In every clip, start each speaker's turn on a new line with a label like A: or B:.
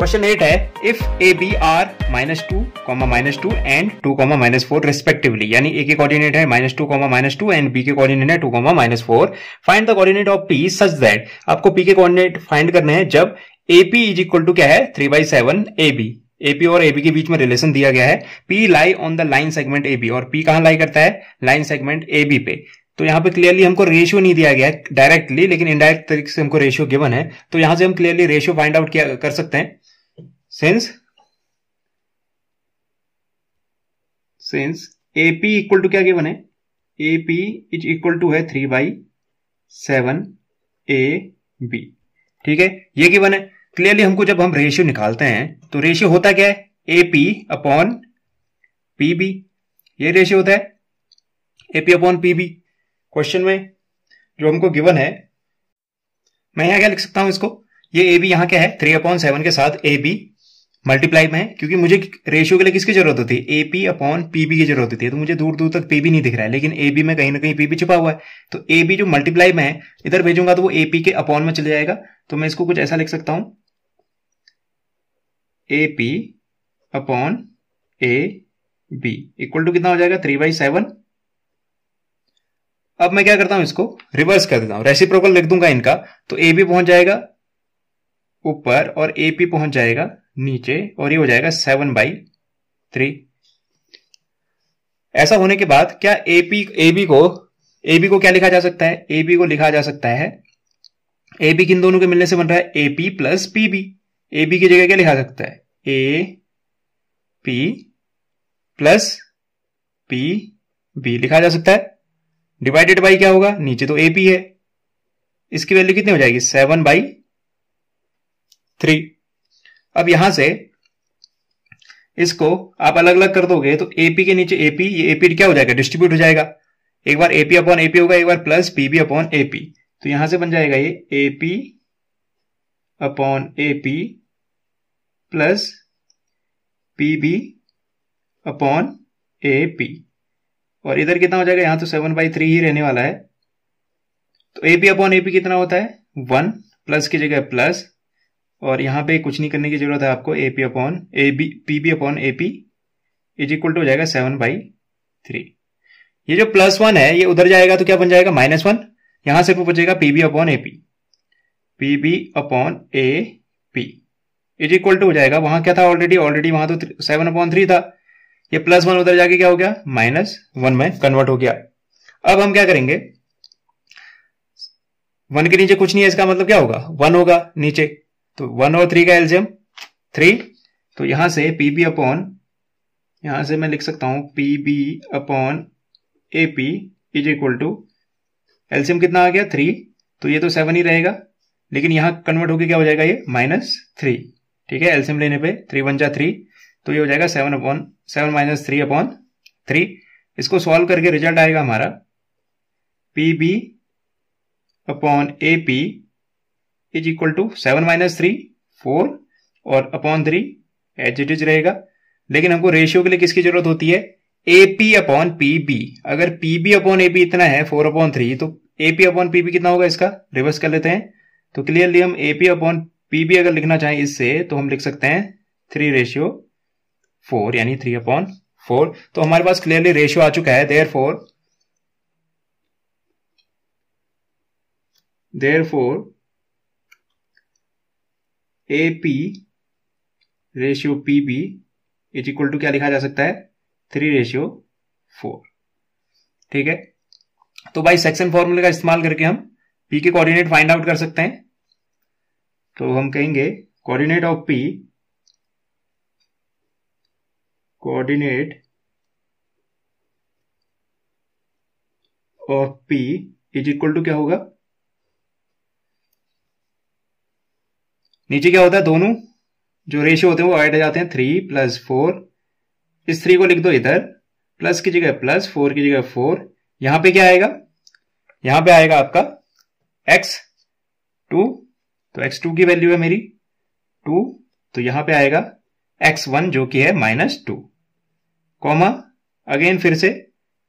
A: question eight है if A B are minus two comma minus two and two comma minus four respectively यानी A के coordinate है minus two comma minus two and B के coordinate है two comma minus four find the coordinate of P such that आपको P के coordinate find करने हैं जब A P is equal to क्या है three by seven A B AP और एबी के बीच में रिलेशन दिया गया है P lie on the line segment AB और पी कहां लाई करता है लाइन सेगमेंट एबी पे तो यहाँ पे क्लियरली हमको रेशियो नहीं दिया गया है डायरेक्टली लेकिन इनडायरेक्ट तरीके से हमको रेशियो गिवन है तो यहां से हम क्लियरली रेशियो फाइंड आउट कर सकते हैं since since AP equal to क्या गिवन है एपी इज इक्वल टू है three by seven A B ठीक है ये गिवन है क्लियरली हमको जब हम रेशियो निकालते हैं तो रेशियो होता क्या है एपी अपॉन पी बी ये रेशियो होता है AP upon P B question में जो हमको गिवन है मैं यहां क्या लिख सकता हूं इसको ये ए बी यहां क्या है थ्री अपॉन सेवन के साथ ए बी मल्टीप्लाई में क्योंकि मुझे रेशियो के लिए किसकी जरूरत होती है एपी अपॉन पी बी की जरूरत होती है तो मुझे दूर दूर तक पीबी नहीं दिख रहा है लेकिन ए बी में कहीं ना कहीं पी बी छिपा हुआ है तो एबी जो मल्टीप्लाई में है इधर भेजूंगा तो वो एपी के अपॉन में चले जाएगा तो मैं इसको कुछ ऐसा लिख सकता हूं A P upon A B equal to कितना हो जाएगा थ्री बाई सेवन अब मैं क्या करता हूं इसको रिवर्स कर देता हूं रेसिप्रोकल लिख दूंगा इनका तो ए बी पहुंच जाएगा ऊपर और ए पी पहुंच जाएगा नीचे और ये हो जाएगा सेवन बाई थ्री ऐसा होने के बाद क्या एपी एबी को एबी को क्या लिखा जा सकता है एबी को लिखा जा सकता है एबी किन दोनों के मिलने से बन रहा है एपी प्लस पीबी एबी की जगह क्या लिखा सकता है A P plus P B लिखा जा सकता है डिवाइडेड बाई क्या होगा नीचे तो एपी है इसकी वैल्यू कितनी हो जाएगी सेवन बाई थ्री अब यहां से इसको आप अलग अलग कर दोगे तो एपी के नीचे एपी ये एपी क्या हो जाएगा डिस्ट्रीब्यूट हो जाएगा एक बार एपी अपॉन एपी होगा एक बार प्लस पीबी अपॉन एपी तो यहां से बन जाएगा ये AP upon AP plus PB upon AP और इधर कितना हो जाएगा यहां तो सेवन बाई थ्री ही रहने वाला है तो एपी अपॉन एपी कितना होता है वन प्लस की जगह प्लस और यहाँ पे कुछ नहीं करने की जरूरत है आपको A P upon A B P B upon A P is equal to हो जाएगा सेवन बाई थ्री ये जो प्लस वन है ये उधर जाएगा तो क्या बन जाएगा माइनस वन यहां सिर्फ बचेगा P B upon A P P B upon A P is equal to हो जाएगा वहां क्या था ऑलरेडी ऑलरेडी वहां तो सेवन अपॉन थ्री था ये प्लस वन उधर जाके क्या हो गया माइनस वन में कन्वर्ट हो गया अब हम क्या करेंगे वन के नीचे कुछ नहीं है इसका मतलब क्या होगा वन होगा नीचे तो वन और थ्री का एल्जियम थ्री तो यहां से पी बी अपॉन यहां से मैं लिख सकता हूं P B upon A P is equal to एल्सियम कितना आ गया थ्री तो ये तो सेवन ही रहेगा लेकिन यहां कन्वर्ट होकर क्या हो जाएगा ये माइनस थ्री ठीक है एल्सियम लेने पे थ्री वन जा थ्री तो ये हो जाएगा seven upon seven minus three upon three इसको सॉल्व करके रिजल्ट आएगा हमारा P B upon A P is equal to seven minus three four और अपॉन थ्री एच इट इज रहेगा लेकिन हमको रेशियो के लिए किसकी जरूरत होती है A P upon P B अगर P B upon A B इतना है फोर अपॉन थ्री तो एपी अपॉन पी बी कितना होगा इसका रिवर्स कर लेते हैं तो क्लियरली हम एपी अपॉन पी बी अगर लिखना चाहें इससे तो हम लिख सकते हैं थ्री रेशियो फोर यानी थ्री अपॉन फोर तो हमारे पास क्लियरली रेशियो आ चुका है therefore therefore A P ratio P B is equal to क्या लिखा जा सकता है थ्री रेशियो फोर ठीक है तो भाई सेक्शन फॉर्मूले का इस्तेमाल करके हम पी के कोऑर्डिनेट फाइंड आउट कर सकते हैं तो हम कहेंगे coordinate of P coordinate of P is equal to क्या होगा नीचे क्या होता है दोनों जो रेशियो होते हैं वो ऐड हो जाते हैं थ्री प्लस फोर इस थ्री को लिख दो इधर प्लस की जगह प्लस फोर की जगह फोर यहां पे क्या आएगा यहां पे आएगा आपका एक्स टू तो एक्स टू की वैल्यू है मेरी टू तो यहां पे आएगा एक्स वन जो कि है माइनस टू कॉमा अगेन फिर से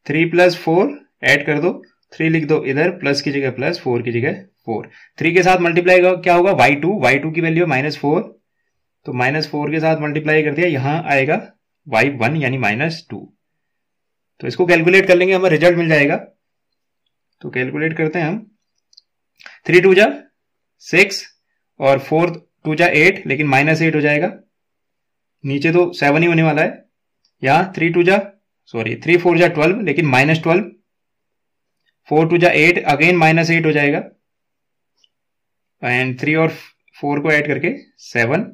A: थ्री प्लस फोर एड कर दो थ्री लिख दो इधर प्लस की जगह प्लस फोर की जगह फोर थ्री के साथ मल्टीप्लाई क्या होगा वाई टू वाई टू की वैल्यू है माइनस फोर तो माइनस फोर के साथ मल्टीप्लाई कर दिया यहां आएगा वाई वन यानी माइनस टू तो इसको कैलकुलेट कर लेंगे हमें रिजल्ट मिल जाएगा तो कैलकुलेट करते हैं हम थ्री टू जा सिक्स और फोर टू जा एट लेकिन माइनस एट हो जाएगा नीचे तो सेवन ही होने वाला है यहां थ्री टू जा सॉरी थ्री फोर जा ट्वेल्व लेकिन माइनस ट्वेल्व फोर टू जा एट अगेन माइनस एट हो जाएगा एंड थ्री और फोर को ऐड करके सेवन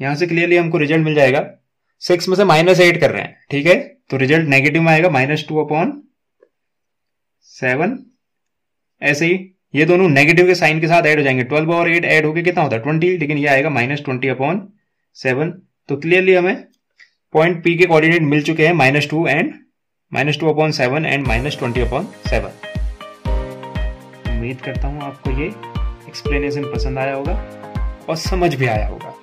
A: यहां से क्लियरली हमको रिजल्ट मिल जाएगा सिक्स में से माइनस एट कर रहे हैं ठीक है तो रिजल्ट नेगेटिव में आएगा माइनस टू अपॉन सेवन ऐसे ही ये दोनों नेगेटिव के साइन के साथ ऐड हो जाएंगे ट्वेल्व और एट ऐड होके कितना होता है ट्वेंटी लेकिन ये आएगा माइनस ट्वेंटी अपॉन सेवन तो क्लियरली हमें पॉइंट पी के कोऑर्डिनेट मिल चुके हैं minus two and minus two upon seven and minus twenty upon seven उम्मीद करता हूँ आपको ये एक्सप्लेनेशन पसंद आया होगा और समझ भी आया होगा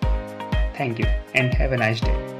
A: thank you and have a nice day